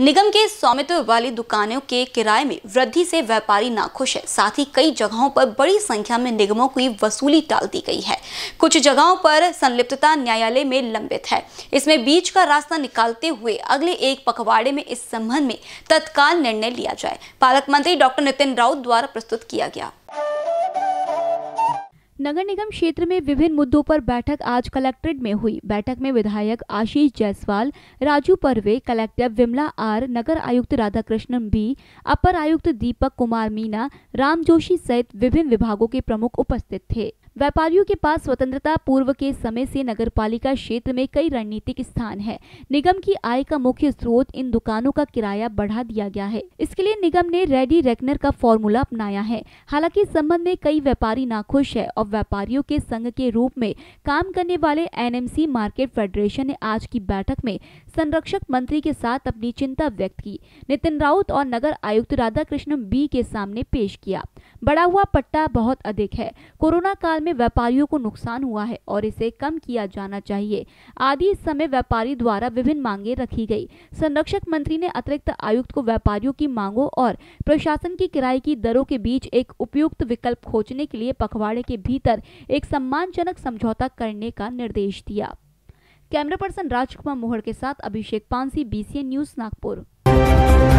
निगम के स्वामित्व वाली दुकानों के किराए में वृद्धि से व्यापारी नाखुश है साथ ही कई जगहों पर बड़ी संख्या में निगमों की वसूली टाल दी गई है कुछ जगहों पर संलिप्तता न्यायालय में लंबित है इसमें बीच का रास्ता निकालते हुए अगले एक पखवाड़े में इस संबंध में तत्काल निर्णय लिया जाए पालक मंत्री डॉक्टर नितिन राउत द्वारा प्रस्तुत किया गया नगर निगम क्षेत्र में विभिन्न मुद्दों पर बैठक आज कलेक्ट्रेट में हुई बैठक में विधायक आशीष जायसवाल राजू परवे कलेक्टर विमला आर नगर आयुक्त राधाकृष्णन बी अपर आयुक्त दीपक कुमार मीना राम जोशी सहित विभिन्न विभागों के प्रमुख उपस्थित थे व्यापारियों के पास स्वतंत्रता पूर्व के समय से पालिका क्षेत्र में कई रणनीतिक स्थान है निगम की आय का मुख्य स्रोत इन दुकानों का किराया बढ़ा दिया गया है इसके लिए निगम ने रेडी रेकनर का फॉर्मूला अपनाया है हालांकि इस संबंध में कई व्यापारी नाखुश है और व्यापारियों के संघ के रूप में काम करने वाले एन मार्केट फेडरेशन ने आज की बैठक में संरक्षक मंत्री के साथ अपनी चिंता व्यक्त की नितिन राउत और नगर आयुक्त कृष्ण बी के सामने पेश किया बढ़ा हुआ पट्टा बहुत अधिक है कोरोना काल में व्यापारियों को नुकसान हुआ है और इसे कम किया जाना चाहिए आदि इस समय व्यापारी द्वारा विभिन्न मांगे रखी गई संरक्षक मंत्री ने अतिरिक्त आयुक्त को व्यापारियों की मांगों और प्रशासन की किराए की दरों के बीच एक उपयुक्त विकल्प खोजने के लिए पखवाड़े के भीतर एक सम्मानजनक समझौता करने का निर्देश दिया कैमरा पर्सन राजकुमार मोहर के साथ अभिषेक पांसी बीसीएन न्यूज नागपुर